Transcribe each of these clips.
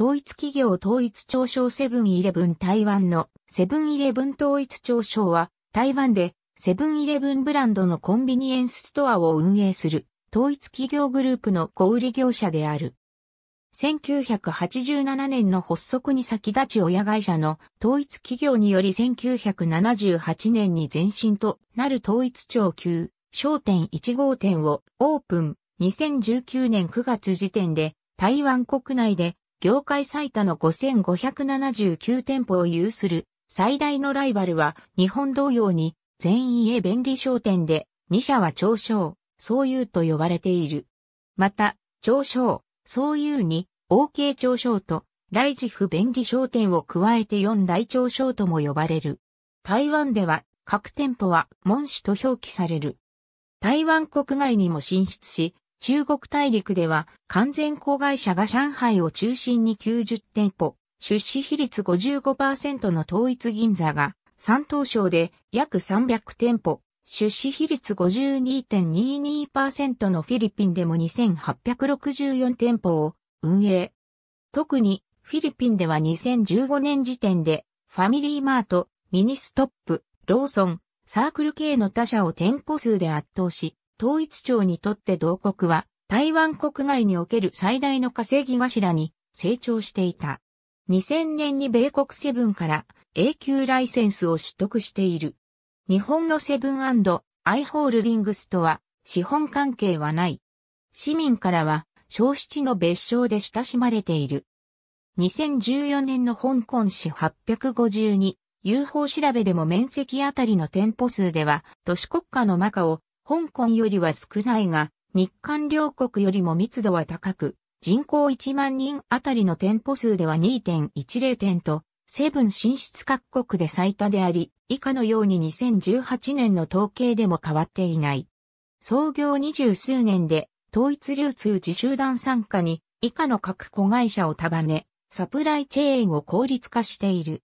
統一企業統一庁商セブンイレブン台湾のセブンイレブン統一庁商は台湾でセブンイレブンブランドのコンビニエンスストアを運営する統一企業グループの小売業者である。1987年の発足に先立ち親会社の統一企業により1978年に前身となる統一庁級商店1号店をオープン2019年9月時点で台湾国内で業界最多の5579店舗を有する最大のライバルは日本同様に全員へ便利商店で2社は長商、総有と呼ばれている。また、長商、総有に OK 長商とイジフ便利商店を加えて4大長商とも呼ばれる。台湾では各店舗は門市と表記される。台湾国外にも進出し、中国大陸では完全子会社が上海を中心に90店舗、出資比率55%の統一銀座が、山東省で約300店舗、出資比率52.22%のフィリピンでも2864店舗を運営。特にフィリピンでは2015年時点でファミリーマート、ミニストップ、ローソン、サークル系の他社を店舗数で圧倒し、統一庁にとって同国は台湾国外における最大の稼ぎ頭に成長していた。2000年に米国セブンから永久ライセンスを取得している。日本のセブンアイホールディングスとは資本関係はない。市民からは小七の別称で親しまれている。2014年の香港市852 UFO 調べでも面積あたりの店舗数では都市国家のマカオ、香港よりは少ないが、日韓両国よりも密度は高く、人口1万人あたりの店舗数では2.10店と、セブン進出各国で最多であり、以下のように2018年の統計でも変わっていない。創業二十数年で、統一流通自集団参加に、以下の各子会社を束ね、サプライチェーンを効率化している。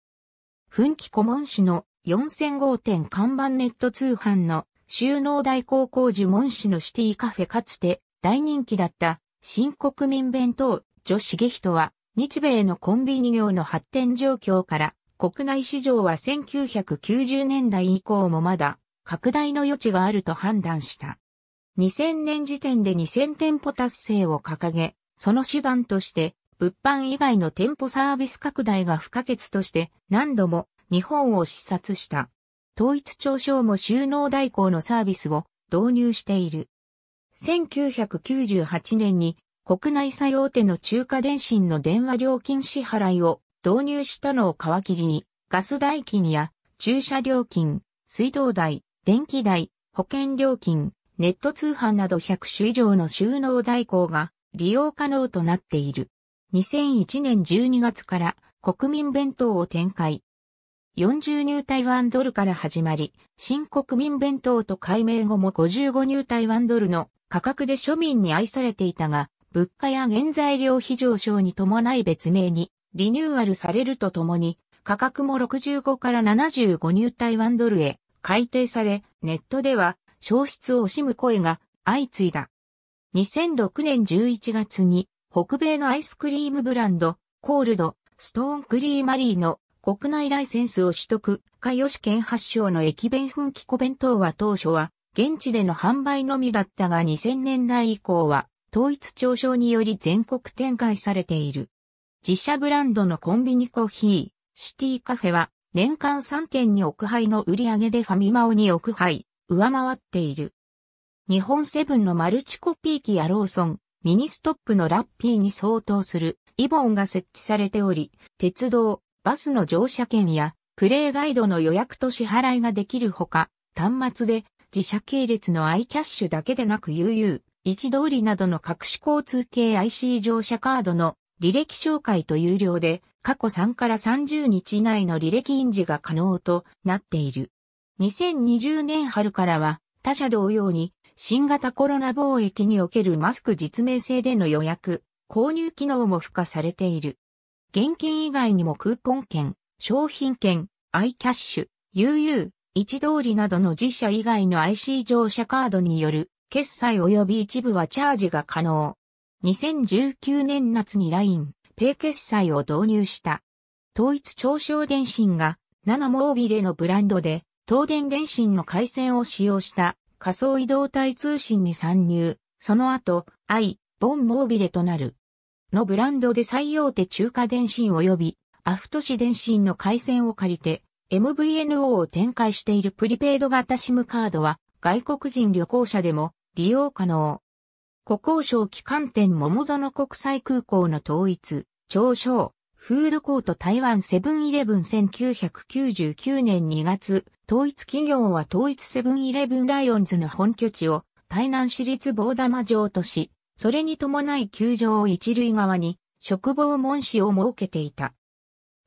奮起顧問誌の4005店看板ネット通販の収納代行工事門市のシティカフェかつて大人気だった新国民弁当女子ゲヒトは日米のコンビニ業の発展状況から国内市場は1990年代以降もまだ拡大の余地があると判断した。2000年時点で2000店舗達成を掲げ、その手段として物販以外の店舗サービス拡大が不可欠として何度も日本を視察した。統一庁商も収納代行のサービスを導入している。1998年に国内最大手の中華電信の電話料金支払いを導入したのを皮切りに、ガス代金や駐車料金、水道代、電気代、保険料金、ネット通販など100種以上の収納代行が利用可能となっている。2001年12月から国民弁当を展開。40入台湾ドルから始まり、新国民弁当と改名後も55入台湾ドルの価格で庶民に愛されていたが、物価や原材料費上昇に伴い別名にリニューアルされるとともに、価格も65から75入台湾ドルへ改定され、ネットでは消失を惜しむ声が相次いだ。2006年11月に北米のアイスクリームブランドコールドストーンクリーマリーの国内ライセンスを取得、か吉県発祥の駅弁噴気小弁当は当初は、現地での販売のみだったが2000年代以降は、統一調商により全国展開されている。自社ブランドのコンビニコーヒー、シティカフェは、年間3件に億杯の売り上げでファミマを2億杯、上回っている。日本セブンのマルチコピー機やローソン、ミニストップのラッピーに相当するイボンが設置されており、鉄道、バスの乗車券やプレイガイドの予約と支払いができるほか、端末で自社系列の i キャッシュだけでなく UU、一通りなどの各種交通系 IC 乗車カードの履歴紹介と有料で過去3から30日以内の履歴印字が可能となっている。2020年春からは他社同様に新型コロナ貿易におけるマスク実名制での予約、購入機能も付加されている。現金以外にもクーポン券、商品券、アイキャッシュ、UU、一通りなどの自社以外の IC 乗車カードによる決済及び一部はチャージが可能。2019年夏に LINE、ペイ決済を導入した。統一長商電信が、ナナモービレのブランドで、東電電信の回線を使用した仮想移動体通信に参入、その後、i、ボンモービレとなる。のブランドで最大手中華電信及びアフト市電信の回線を借りて MVNO を展開しているプリペイド型 SIM カードは外国人旅行者でも利用可能。国交省機関店桃園国際空港の統一、長所、フードコート台湾セブンイレブン1999年2月、統一企業は統一セブンイレブンライオンズの本拠地を台南市立棒玉城とし、それに伴い球場を一塁側に、職防門市を設けていた。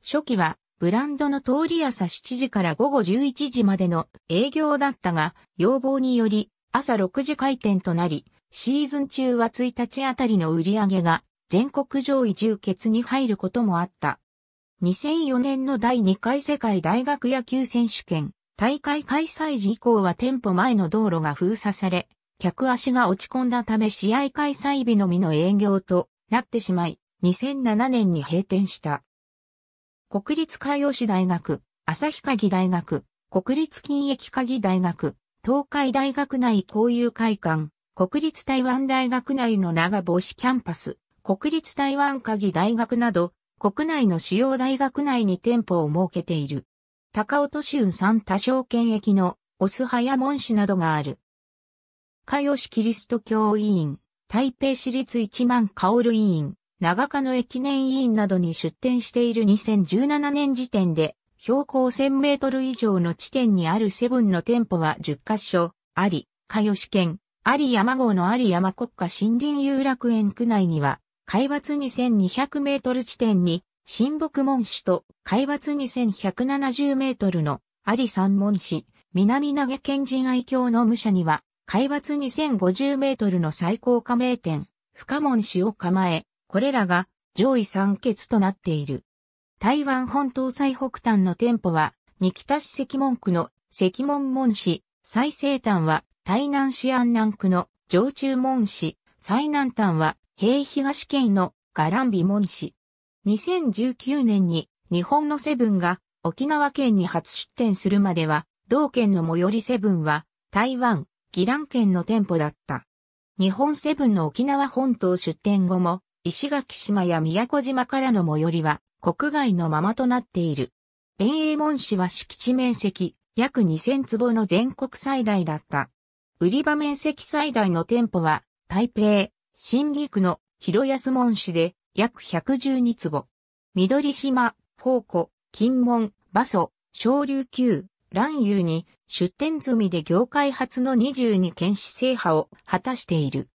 初期は、ブランドの通り朝7時から午後11時までの営業だったが、要望により、朝6時開店となり、シーズン中は1日あたりの売り上げが、全国上位10決に入ることもあった。2004年の第2回世界大学野球選手権、大会開催時以降は店舗前の道路が封鎖され、客足が落ち込んだため試合開催日のみの営業となってしまい、2007年に閉店した。国立海洋市大学、旭鍵大学、国立金益鍵大学、東海大学内交友会館、国立台湾大学内の長帽子キャンパス、国立台湾鍵大学など、国内の主要大学内に店舗を設けている。高尾都市運三多少県駅のオスハヤ門市などがある。加吉キリスト教委員、台北市立一万ル委員、長科野駅年委員などに出展している2017年時点で、標高1000メートル以上の地点にあるセブンの店舗は10カ所、あり、加吉県、有山号の有山国家森林有楽園区内には、海抜2200メートル地点に、新木門市と海抜2170メートルの有三門市、南投げ県人愛郷の武者には、海抜2050メートルの最高加盟店、深門市を構え、これらが上位3欠となっている。台湾本島最北端の店舗は、二北市石門区の石門門市、最西端は台南市安南区の上中門市、最南端は平東県のガランビ門市。2019年に日本のセブンが沖縄県に初出店するまでは、同県の最寄りセブンは台湾、ギラン県の店舗だった。日本セブンの沖縄本島出店後も、石垣島や宮古島からの最寄りは国外のままとなっている。連営門市は敷地面積約2000坪の全国最大だった。売り場面積最大の店舗は台北、新義区の広安門市で約112坪。緑島、宝庫、金門、馬祖、小竜宮、乱遊に出展済みで業界初の22県市制覇を果たしている。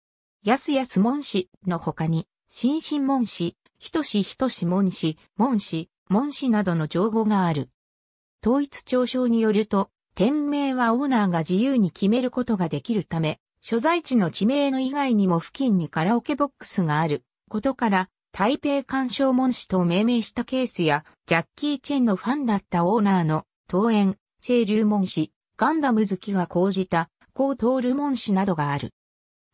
安安門氏の他に、新進門氏、人志人志門氏、門氏、門氏などの情報がある。統一調書によると、店名はオーナーが自由に決めることができるため、所在地の地名の以外にも付近にカラオケボックスがあることから、台北鑑賞門氏と命名したケースや、ジャッキー・チェンのファンだったオーナーの登園、清流門氏、ガンダム好きが講じた、高通る門氏などがある。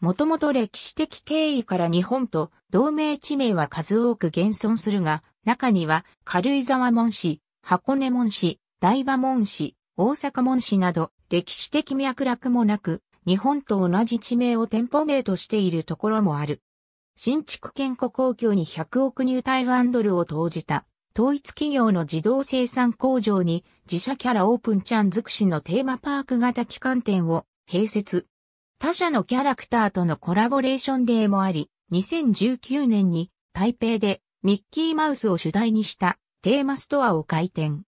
もともと歴史的経緯から日本と同盟地名は数多く現存するが、中には軽井沢門氏、箱根門氏、台場門氏、大阪門氏など歴史的脈絡もなく、日本と同じ地名を店舗名としているところもある。新築建国公共に100億ニュータイランドルを投じた統一企業の自動生産工場に自社キャラオープンちゃん尽くしのテーマパーク型機関店を併設。他社のキャラクターとのコラボレーション例もあり、2019年に台北でミッキーマウスを主題にしたテーマストアを開店。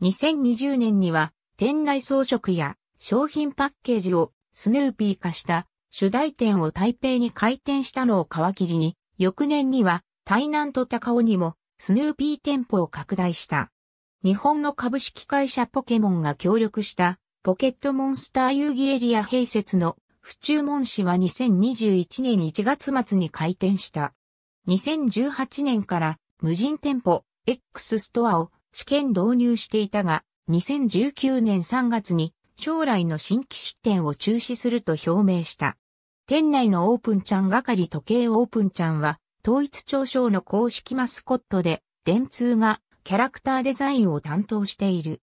2020年には店内装飾や商品パッケージをスヌーピー化した主題店を台北に開店したのを皮切りに、翌年には台南と高尾にもスヌーピー店舗を拡大した。日本の株式会社ポケモンが協力したポケットモンスター遊戯エリア併設の府中門市は2021年1月末に開店した。2018年から無人店舗 X ストアを試験導入していたが、2019年3月に将来の新規出店を中止すると表明した。店内のオープンちゃん係時計オープンちゃんは統一庁賞の公式マスコットで、電通がキャラクターデザインを担当している。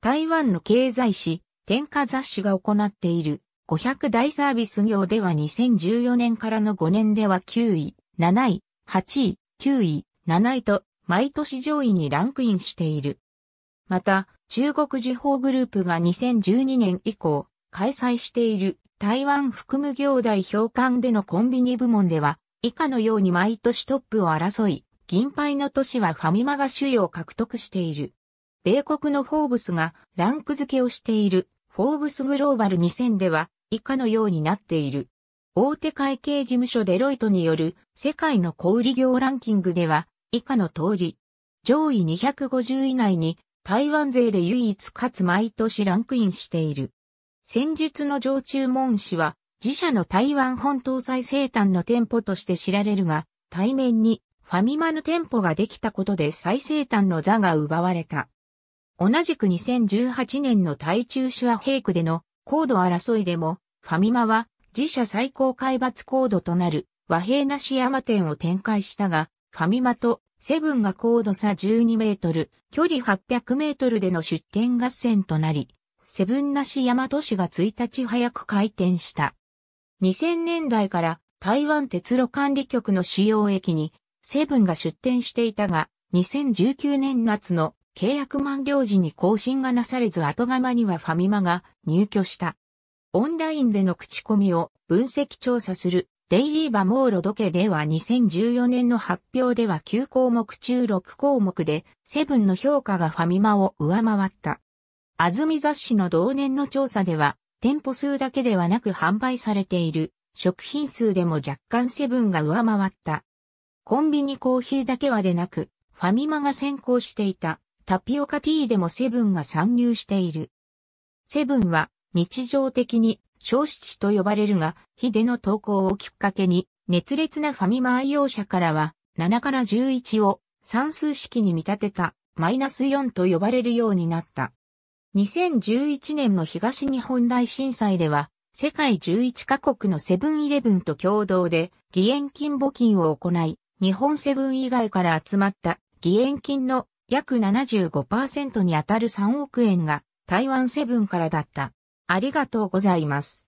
台湾の経済誌、天下雑誌が行っている500大サービス業では2014年からの5年では9位、7位、8位、9位、7位と毎年上位にランクインしている。また、中国時報グループが2012年以降開催している台湾含む業代表間でのコンビニ部門では以下のように毎年トップを争い、銀杯の年はファミマが首位を獲得している。米国のフォーブスがランク付けをしているフォーブスグローバル2000では以下のようになっている。大手会計事務所デロイトによる世界の小売業ランキングでは以下の通り。上位250以内に台湾勢で唯一かつ毎年ランクインしている。戦術の常駐門氏は自社の台湾本島最西端の店舗として知られるが、対面にファミマの店舗ができたことで最西端の座が奪われた。同じく2018年の対中手話イ区での高度争いでも、ファミマは自社最高海抜高度となる和平なし山店を展開したが、ファミマとセブンが高度差12メートル、距離800メートルでの出店合戦となり、セブンなし山都市が1日早く開店した。2000年代から台湾鉄路管理局の主要駅にセブンが出店していたが、2019年夏の契約満了時に更新がなされず後釜にはファミマが入居した。オンラインでの口コミを分析調査するデイリーバモーロドケでは2014年の発表では9項目中6項目でセブンの評価がファミマを上回った。安住雑誌の同年の調査では店舗数だけではなく販売されている食品数でも若干セブンが上回った。コンビニコーヒーだけはでなく、ファミマが先行していたタピオカティーでもセブンが参入している。セブンは日常的に消失と呼ばれるが、ヒデの投稿をきっかけに熱烈なファミマ愛用者からは7から11を算数式に見立てたマイナス4と呼ばれるようになった。2011年の東日本大震災では、世界11カ国のセブンイレブンと共同で、義援金募金を行い、日本セブン以外から集まった義援金の約75%にあたる3億円が台湾セブンからだった。ありがとうございます。